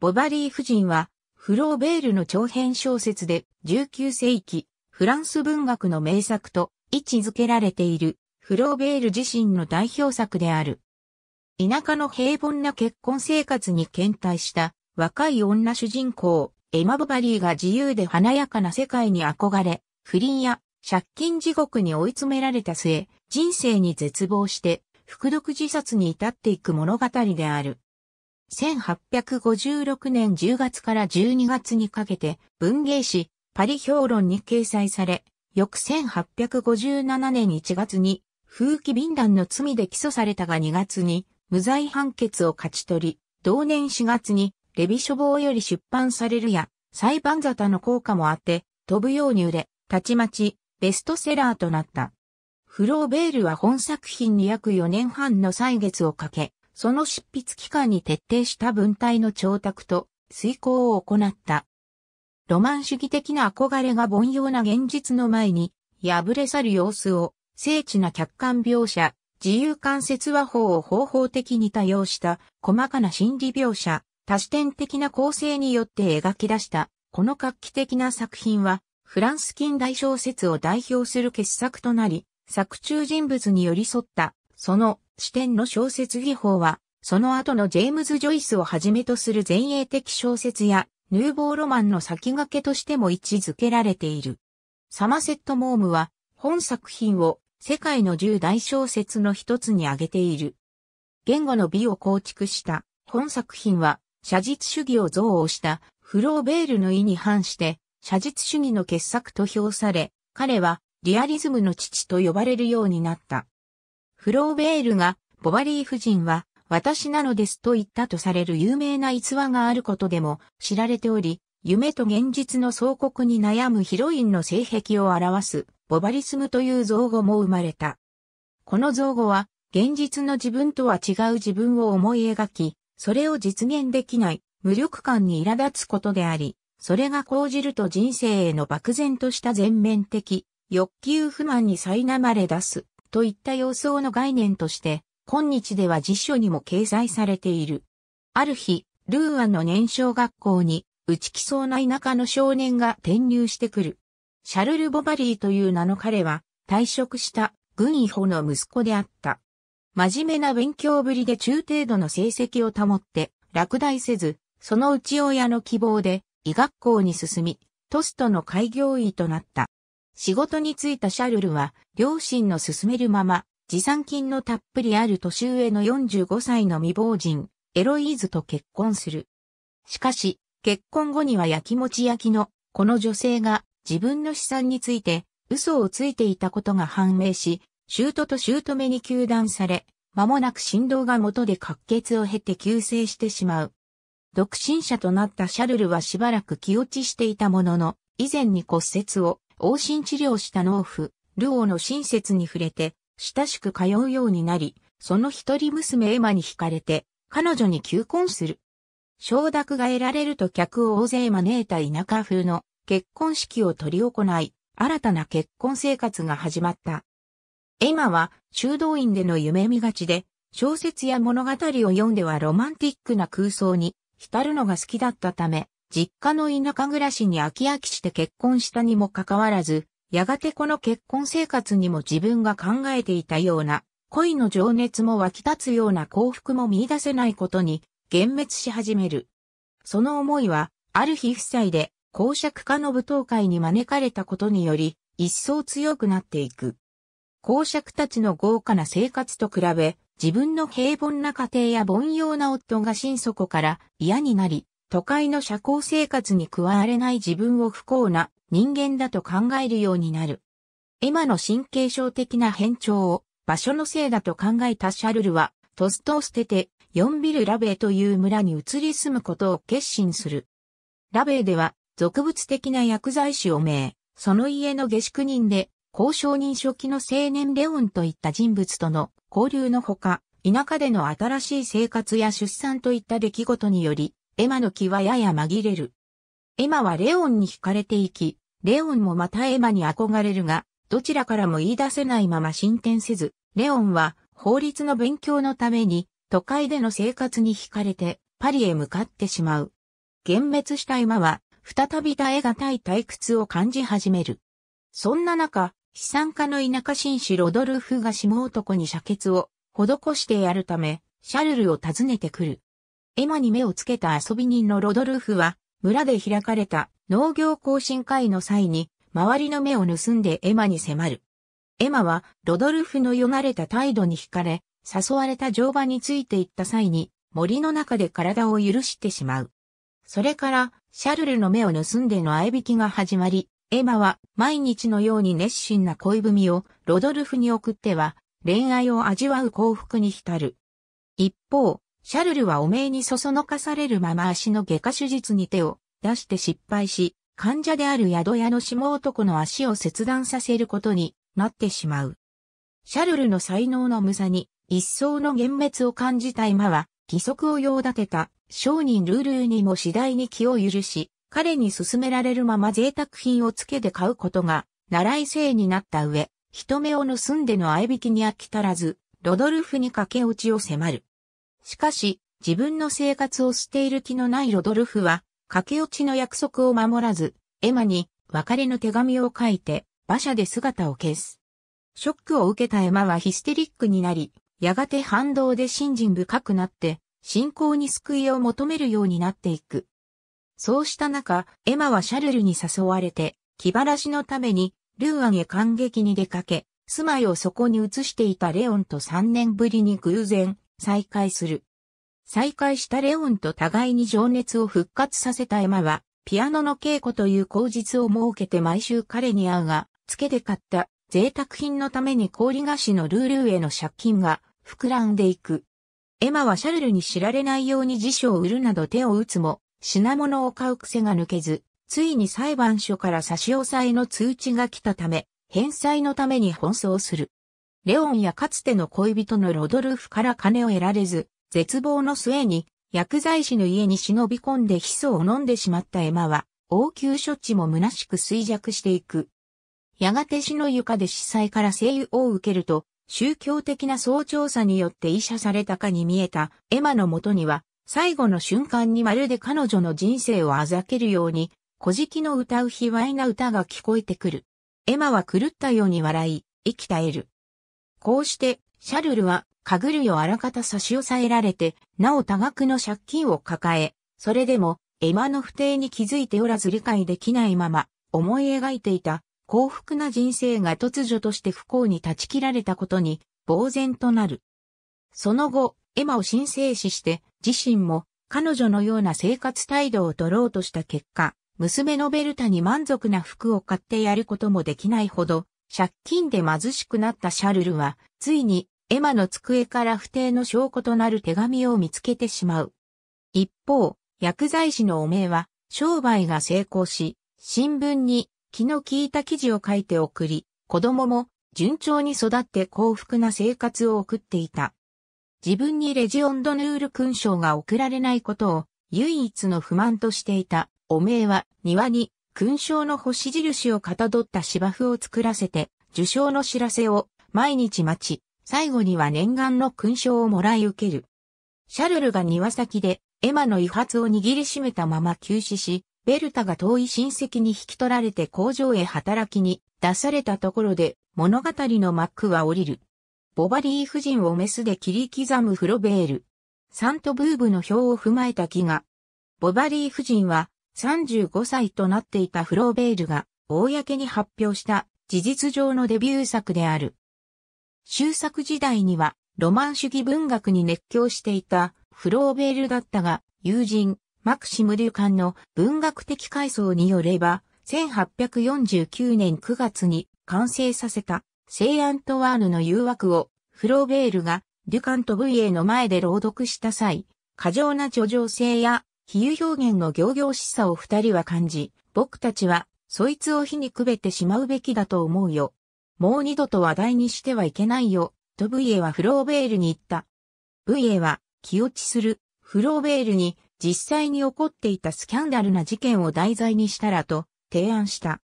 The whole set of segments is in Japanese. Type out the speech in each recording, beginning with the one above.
ボバリー夫人は、フローベールの長編小説で19世紀、フランス文学の名作と位置づけられている、フローベール自身の代表作である。田舎の平凡な結婚生活に倦怠した若い女主人公、エマ・ボバリーが自由で華やかな世界に憧れ、不倫や借金地獄に追い詰められた末、人生に絶望して、服毒自殺に至っていく物語である。1856年10月から12月にかけて文芸誌パリ評論に掲載され、翌1857年1月に風紀便断の罪で起訴されたが2月に無罪判決を勝ち取り、同年4月にレビ書房より出版されるや裁判沙汰の効果もあって飛ぶように売れ、たちまちベストセラーとなった。フローベールは本作品に約4年半の歳月をかけ、その執筆期間に徹底した文体の調達と遂行を行った。ロマン主義的な憧れが凡庸な現実の前に、破れ去る様子を、精緻な客観描写、自由間接話法を方法的に多用した細かな心理描写、多視点的な構成によって描き出した、この画期的な作品は、フランス近代小説を代表する傑作となり、作中人物に寄り添った、その視点の小説技法は、その後のジェームズ・ジョイスをはじめとする前衛的小説や、ヌーボーロマンの先駆けとしても位置づけられている。サマセット・モームは、本作品を世界の10大小説の一つに挙げている。言語の美を構築した本作品は、写実主義を憎悪したフローベールの意に反して、写実主義の傑作と評され、彼はリアリズムの父と呼ばれるようになった。フローベールが、ボバリー夫人は、私なのですと言ったとされる有名な逸話があることでも知られており、夢と現実の相国に悩むヒロインの性癖を表す、ボバリスムという造語も生まれた。この造語は、現実の自分とは違う自分を思い描き、それを実現できない無力感に苛立つことであり、それが講じると人生への漠然とした全面的、欲求不満に苛まれ出すといった様相の概念として、今日では辞書にも掲載されている。ある日、ルーアの年少学校に、打ち来そうな田舎の少年が転入してくる。シャルル・ボバリーという名の彼は、退職した軍医補の息子であった。真面目な勉強ぶりで中程度の成績を保って、落第せず、そのうち親の希望で、医学校に進み、トストの開業医となった。仕事に就いたシャルルは、両親の勧めるまま、持参金のたっぷりある年上の45歳の未亡人、エロイーズと結婚する。しかし、結婚後にはやきもち焼きの、この女性が自分の資産について嘘をついていたことが判明し、舅と目に糾弾され、間もなく振動が元で滑血を経て急性してしまう。独身者となったシャルルはしばらく気落ちしていたものの、以前に骨折を往診治療した農夫、ルオーの親切に触れて、親しく通うようになり、その一人娘エマに惹かれて、彼女に求婚する。承諾が得られると客を大勢招いた田舎風の結婚式を取り行い、新たな結婚生活が始まった。エマは修道院での夢見がちで、小説や物語を読んではロマンティックな空想に浸るのが好きだったため、実家の田舎暮らしに飽き飽きして結婚したにもかかわらず、やがてこの結婚生活にも自分が考えていたような、恋の情熱も湧き立つような幸福も見出せないことに、幻滅し始める。その思いは、ある日夫妻で、公爵家の舞踏会に招かれたことにより、一層強くなっていく。公爵たちの豪華な生活と比べ、自分の平凡な家庭や凡庸な夫が心底から嫌になり、都会の社交生活に加われない自分を不幸な人間だと考えるようになる。エマの神経症的な変調を場所のせいだと考えたシャルルは、トストを捨てて、ヨンビル・ラベーという村に移り住むことを決心する。ラベーでは、俗物的な薬剤師を命、その家の下宿人で、交渉人初期の青年レオンといった人物との交流のほか、田舎での新しい生活や出産といった出来事により、エマの気はやや紛れる。エマはレオンに惹かれていき、レオンもまたエマに憧れるが、どちらからも言い出せないまま進展せず、レオンは法律の勉強のために都会での生活に惹かれてパリへ向かってしまう。幻滅したエマは再び耐え難い退屈を感じ始める。そんな中、資産家の田舎紳士ロドルフが下男に射血を施してやるため、シャルルを訪ねてくる。エマに目をつけた遊び人のロドルフは、村で開かれた農業更新会の際に、周りの目を盗んでエマに迫る。エマは、ロドルフのよがれた態度に惹かれ、誘われた乗馬について行った際に、森の中で体を許してしまう。それから、シャルルの目を盗んでの合いびきが始まり、エマは毎日のように熱心な恋文をロドルフに送っては、恋愛を味わう幸福に浸る。一方、シャルルは汚名にそそのかされるまま足の外科手術に手を出して失敗し、患者である宿屋の下男の足を切断させることになってしまう。シャルルの才能の無さに一層の幻滅を感じた今は、義足を用立てた商人ルールーにも次第に気を許し、彼に勧められるまま贅沢品をつけて買うことが、習い性になった上、人目を盗んでの合いきに飽き足らず、ロドルフに駆け落ちを迫る。しかし、自分の生活を捨ている気のないロドルフは、駆け落ちの約束を守らず、エマに別れの手紙を書いて、馬車で姿を消す。ショックを受けたエマはヒステリックになり、やがて反動で信心深くなって、信仰に救いを求めるようになっていく。そうした中、エマはシャルルに誘われて、気晴らしのために、ルーアンへ感激に出かけ、住まいをそこに移していたレオンと3年ぶりに偶然、再会する。再会したレオンと互いに情熱を復活させたエマは、ピアノの稽古という口実を設けて毎週彼に会うが、付けで買った贅沢品のために氷菓子のルールーへの借金が膨らんでいく。エマはシャルルに知られないように辞書を売るなど手を打つも、品物を買う癖が抜けず、ついに裁判所から差し押さえの通知が来たため、返済のために奔走する。レオンやかつての恋人のロドルフから金を得られず、絶望の末に薬剤師の家に忍び込んでヒ素を飲んでしまったエマは、応急処置も虚しく衰弱していく。やがて死の床で司祭から声優を受けると、宗教的な総調査によって医者されたかに見えたエマのもとには、最後の瞬間にまるで彼女の人生をあざけるように、小敷の歌う卑猥な歌が聞こえてくる。エマは狂ったように笑い、生き絶える。こうして、シャルルは、カグルよあらかた差し押さえられて、なお多額の借金を抱え、それでも、エマの不定に気づいておらず理解できないまま、思い描いていた幸福な人生が突如として不幸に断ち切られたことに、呆然となる。その後、エマを神聖視して、自身も彼女のような生活態度を取ろうとした結果、娘のベルタに満足な服を買ってやることもできないほど、借金で貧しくなったシャルルは、ついにエマの机から不定の証拠となる手紙を見つけてしまう。一方、薬剤師の汚名は、商売が成功し、新聞に気の利いた記事を書いて送り、子供も順調に育って幸福な生活を送っていた。自分にレジオンドヌール勲章が送られないことを唯一の不満としていた汚名は庭に勲章の星印をかたどった芝生を作らせて、受賞の知らせを毎日待ち、最後には念願の勲章をもらい受ける。シャルルが庭先で、エマの遺髪を握りしめたまま急死し、ベルタが遠い親戚に引き取られて工場へ働きに出されたところで、物語の幕は降りる。ボバリー夫人をメスで切り刻むフロベール。サントブーブの表を踏まえた木が、ボバリー夫人は35歳となっていたフローベールが、公に発表した事実上のデビュー作である。終作時代には、ロマン主義文学に熱狂していたフローベールだったが、友人、マクシム・デュカンの文学的階層によれば、1849年9月に完成させた聖アントワーヌの誘惑をフローベールがデュカント・ブイエの前で朗読した際、過剰な叙情性や比喩表現の行々しさを二人は感じ、僕たちは、そいつを火にくべてしまうべきだと思うよ。もう二度と話題にしてはいけないよ、とブイエはフローベールに言った。ブイエは、気落ちする、フローベールに、実際に起こっていたスキャンダルな事件を題材にしたらと、提案した。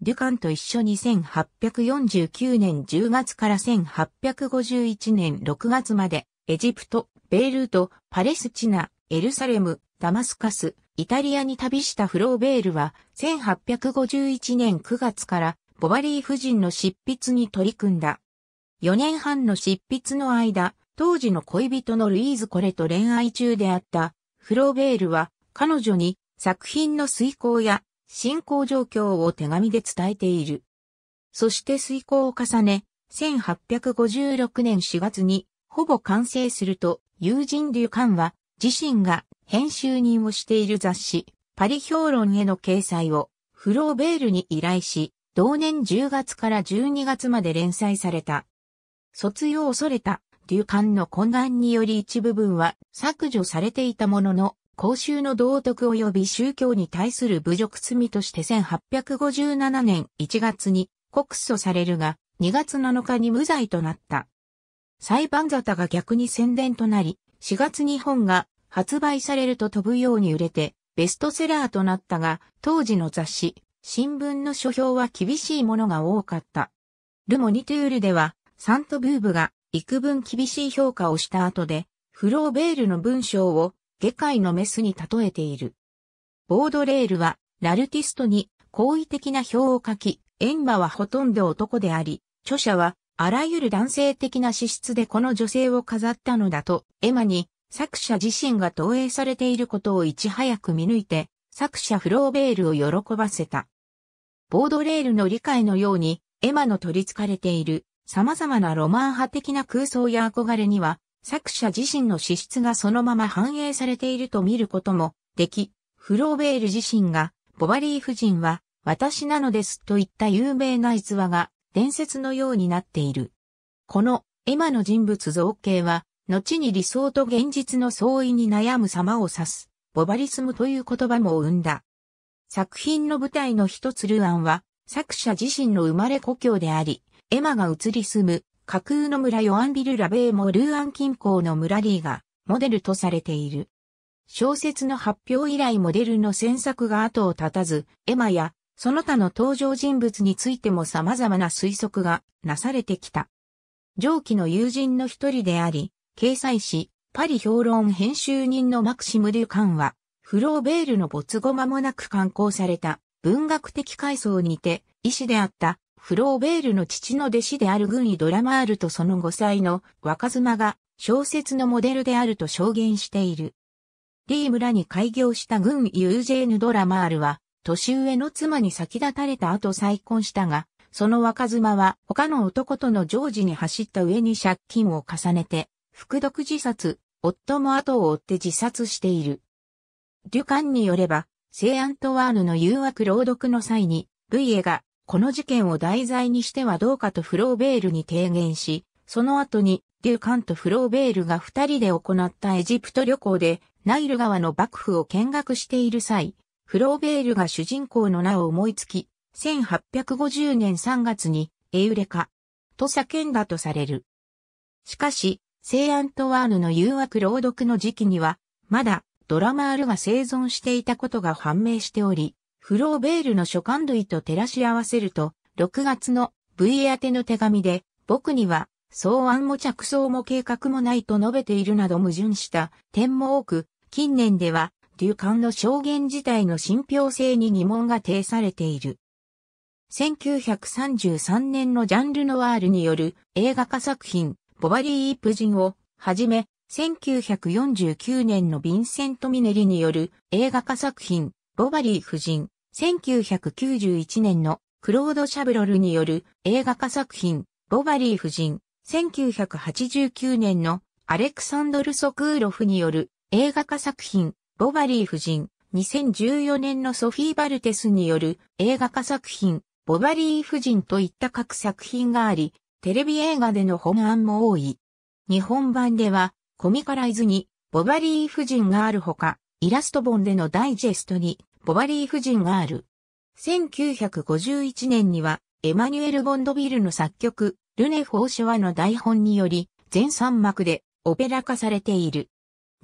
デュカンと一緒に1849年10月から1851年6月まで、エジプト、ベイルート、パレスチナ、エルサレム、ダマスカス、イタリアに旅したフローベールは、1851年9月からボバリー夫人の執筆に取り組んだ。4年半の執筆の間、当時の恋人のルイーズ・コレと恋愛中であったフローベールは彼女に作品の遂行や進行状況を手紙で伝えている。そして遂行を重ね、1856年4月にほぼ完成すると友人デュカンは自身が編集人をしている雑誌、パリ評論への掲載をフローベールに依頼し、同年10月から12月まで連載された。卒業を恐れた、デュカンの懇願により一部分は削除されていたものの、公衆の道徳及び宗教に対する侮辱罪として1857年1月に告訴されるが、2月7日に無罪となった。裁判沙汰が逆に宣伝となり、4月に本が発売されると飛ぶように売れて、ベストセラーとなったが、当時の雑誌、新聞の書評は厳しいものが多かった。ルモニトゥールでは、サントブーブが幾分厳しい評価をした後で、フローベールの文章を下界のメスに例えている。ボードレールは、ラルティストに好意的な表を書き、エンマはほとんど男であり、著者はあらゆる男性的な資質でこの女性を飾ったのだと、エマに作者自身が投影されていることをいち早く見抜いて、作者フローベールを喜ばせた。ボードレールの理解のように、エマの取り憑かれている様々なロマン派的な空想や憧れには、作者自身の資質がそのまま反映されていると見ることもでき、フローベール自身が、ボバリー夫人は、私なのですといった有名な逸話が伝説のようになっている。このエマの人物造形は後に理想と現実の相違に悩む様を指す、ボバリスムという言葉も生んだ。作品の舞台の一つルアンは、作者自身の生まれ故郷であり、エマが移り住む架空の村ヨアンビル・ラベーもルーアン近郊の村リーがモデルとされている。小説の発表以来モデルの選作が後を絶たず、エマやその他の登場人物についても様々な推測がなされてきた。上記の友人の一人であり、掲載し、パリ評論編集人のマクシム・デュカンは、フローベールの没後間もなく刊行された文学的階層にて、医師であったフローベールの父の弟子である軍医ドラマールとその5歳の若妻が小説のモデルであると証言している。リー村に開業した軍ユージェーヌ・ドラマールは、年上の妻に先立たれた後再婚したが、その若妻は他の男との常時に走った上に借金を重ねて、服毒自殺、夫も後を追って自殺している。デュカンによれば、聖アントワーヌの誘惑朗読の際に、ルイエが、この事件を題材にしてはどうかとフローベールに提言し、その後に、デュカンとフローベールが二人で行ったエジプト旅行で、ナイル川の幕府を見学している際、フローベールが主人公の名を思いつき、1850年3月に、エウレカ、と叫んだとされる。しかし、聖アントワーヌの誘惑朗読の時期には、まだドラマールが生存していたことが判明しており、フローベールの書簡類と照らし合わせると、6月の V 宛ての手紙で、僕には草案も着想も計画もないと述べているなど矛盾した点も多く、近年では、デュカンの証言自体の信憑性に疑問が呈されている。1933年のジャンルノワールによる映画化作品、ボバリー・イプ人をはじめ、1949年のヴィンセント・ミネリによる映画化作品、ボバリー夫人、1991年のクロード・シャブロルによる映画化作品、ボバリー夫人、1989年のアレクサンドル・ソクーロフによる映画化作品、ボバリー夫人、2014年のソフィー・バルテスによる映画化作品、ボバリー夫人といった各作品があり、テレビ映画での本案も多い。日本版では、コミカライズに、ボバリー夫人があるほか、イラスト本でのダイジェストに、ボバリー夫人がある。1951年には、エマニュエル・ボンドビルの作曲、ルネ・フォーシュワの台本により、全3幕でオペラ化されている。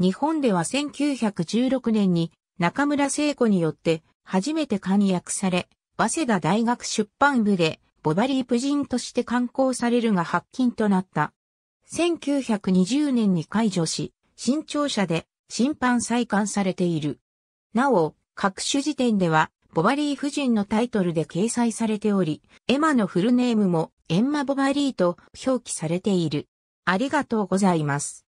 日本では1916年に中村聖子によって初めて翻訳され、早稲田大学出版部でボバリー夫人として刊行されるが発禁となった。1920年に解除し、新庁舎で審判再刊されている。なお、各種時点では、ボバリー夫人のタイトルで掲載されており、エマのフルネームもエンマ・ボバリーと表記されている。ありがとうございます。